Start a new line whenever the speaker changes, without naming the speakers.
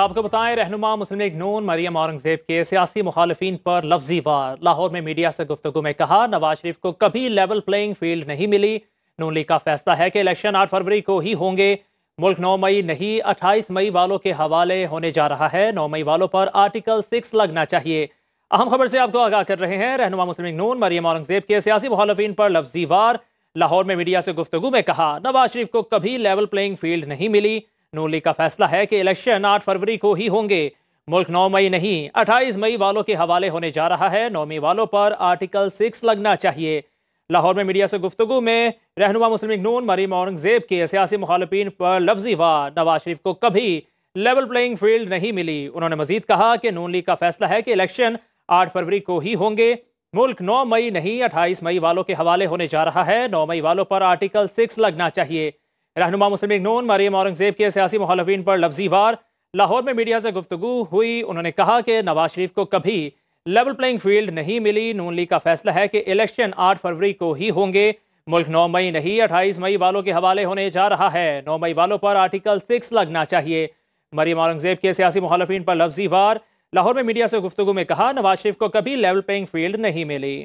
आपको बताएं रहनुमा मुस्लिम लीग नून मरियम औरंगजेब के सियासी मुखालफी पर लफ्जी वार लाहौर में मीडिया से गुफ्तु में कहा नवाज शरीफ को कभी लेवल प्लेइंग फील्ड नहीं मिली नून लीग का फैसला है कि इलेक्शन आठ फरवरी को ही होंगे मुल्क नौ मई नहीं अट्ठाईस मई वालों के हवाले होने जा रहा है नौ मई वालों पर आर्टिकल सिक्स लगना चाहिए अहम खबर से आपको आगाह कर रहे हैं रहनुमा मुस्लिम लीग नून मरियम औरंगजेब के सियासी मुखालफी पर लफ्जी वार लाहौर में मीडिया से गुफ्तु में कहा नवाज शरीफ को कभी लेवल प्लेइंग फील्ड नहीं मिली नू लीग का फैसला है कि इलेक्शन आठ फरवरी को ही होंगे मुल्क नौ मई नहीं अट्ठाईस मई वालों के हवाले होने जा रहा है नौ मई वालों पर आर्टिकल सिक्स लगना चाहिए लाहौर में मीडिया से गुफ्तु में रहनुमा मुस्लिम नून मरीम औरंगजेब के सियासी मुखालफन पर लफ्जी वाह नवाज शरीफ को कभी लेवल प्लेइंग फील्ड नहीं मिली उन्होंने मजीद कहा कि नून लीग का फैसला है कि इलेक्शन आठ फरवरी को ही होंगे मुल्क नौ मई नहीं अट्ठाईस मई वालों के हवाले होने जा रहा है नौ मई वालों पर आर्टिकल सिक्स लगना चाहिए रहनुमा मुस्लिम लीग नून मरियम औरंगजेब के सियासी मुखालफी पर लफ्जी वार लाहौर में मीडिया से गुफ्तु हुई उन्होंने कहा कि नवाज शरीफ को कभी लेवल प्लेइंग फील्ड नहीं मिली नून लीग का फैसला है कि इलेक्शन आठ फरवरी को ही होंगे मुल्क नौ मई नहीं अट्ठाईस मई वालों के हवाले होने जा रहा है नौ मई वालों पर आर्टिकल सिक्स लगना चाहिए मरियम औरंगजेब के सियासी मुखालफी पर लफ्जी वार लाहौर में मीडिया से गुफ्तु में कहा नवाज शरीफ को कभी लेवल प्लेइंग फील्ड नहीं मिली